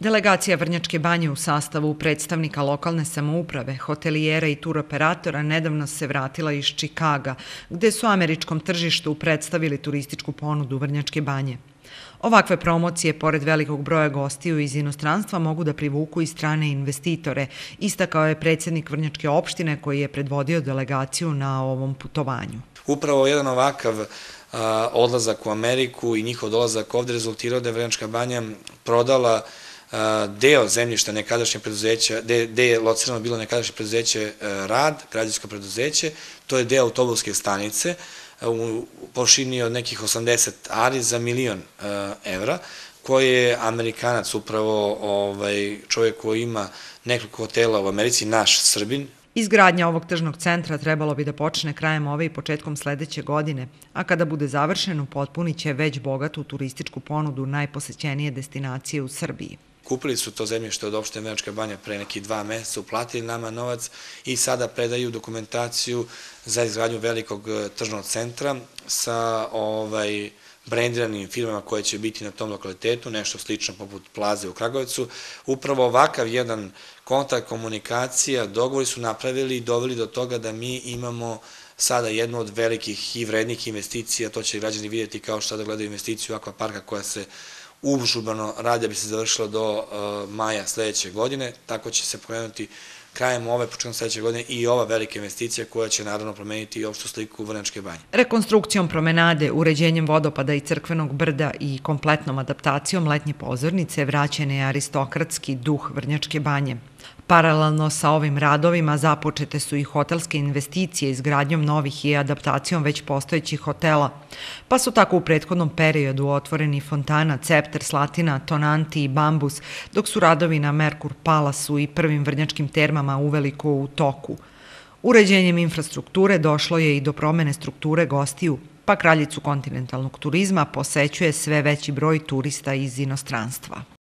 Delegacija Vrnjačke banje u sastavu predstavnika lokalne samouprave, hotelijera i turoperatora nedavno se vratila iz Čikaga, gde su američkom tržištu predstavili turističku ponudu Vrnjačke banje. Ovakve promocije, pored velikog broja gostiju iz inostranstva, mogu da privuku i strane investitore, istakao je predsednik Vrnjačke opštine koji je predvodio delegaciju na ovom putovanju. Upravo jedan ovakav odlazak u Ameriku i njihov dolazak ovde rezultirao da je Vrnjačka banja prodala E, deo zemljišta nekadašnje preduzeća, gde, je locirano bilo nekadašnje preduzeće e, Rad, građansko preduzeće, to je deo autobuske stanice, e, u pošini od nekih 80 ari za milion evra, koji je Amerikanac upravo ovaj, čovjek koji ima nekoliko hotela u Americi, naš Srbin, Izgradnja ovog tržnog centra trebalo bi da počne krajem ove i početkom sledeće godine, a kada bude završeno potpunit će već bogatu turističku ponudu najposećenije destinacije u Srbiji. Kupili su to zemljište od opšte Menačka banja pre neki dva meseca, uplatili nama novac i sada predaju dokumentaciju za izgradnju velikog e, tržnog centra sa ovaj, brendiranim firmama koje će biti na tom lokalitetu, nešto slično poput Plaze u Kragovicu. Upravo ovakav jedan kontakt, komunikacija, dogovori su napravili i doveli do toga da mi imamo sada jednu od velikih i vrednih investicija, to će građani vidjeti kao što da gledaju investiciju akvaparka koja se užubano radja bi se završila do uh, maja sledeće godine, tako će se pojednuti krajem ove, početkom sledeće godine i ova velika investicija koja će naravno promeniti i opštu sliku Vrnačke banje. Rekonstrukcijom promenade, uređenjem vodopada i crkvenog brda i kompletnom adaptacijom letnje pozornice vraćen je aristokratski duh Vrnjačke banje. Paralelno sa ovim radovima započete su i hotelske investicije izgradnjom novih i adaptacijom već postojećih hotela, pa su tako u prethodnom periodu otvoreni Fontana, Cepter, Slatina, Tonanti i Bambus, dok su radovi na Merkur Palasu i prvim vrnjačkim termama uveliko u toku. Uređenjem infrastrukture došlo je i do promene strukture gostiju, pa kraljicu kontinentalnog turizma posećuje sve veći broj turista iz inostranstva.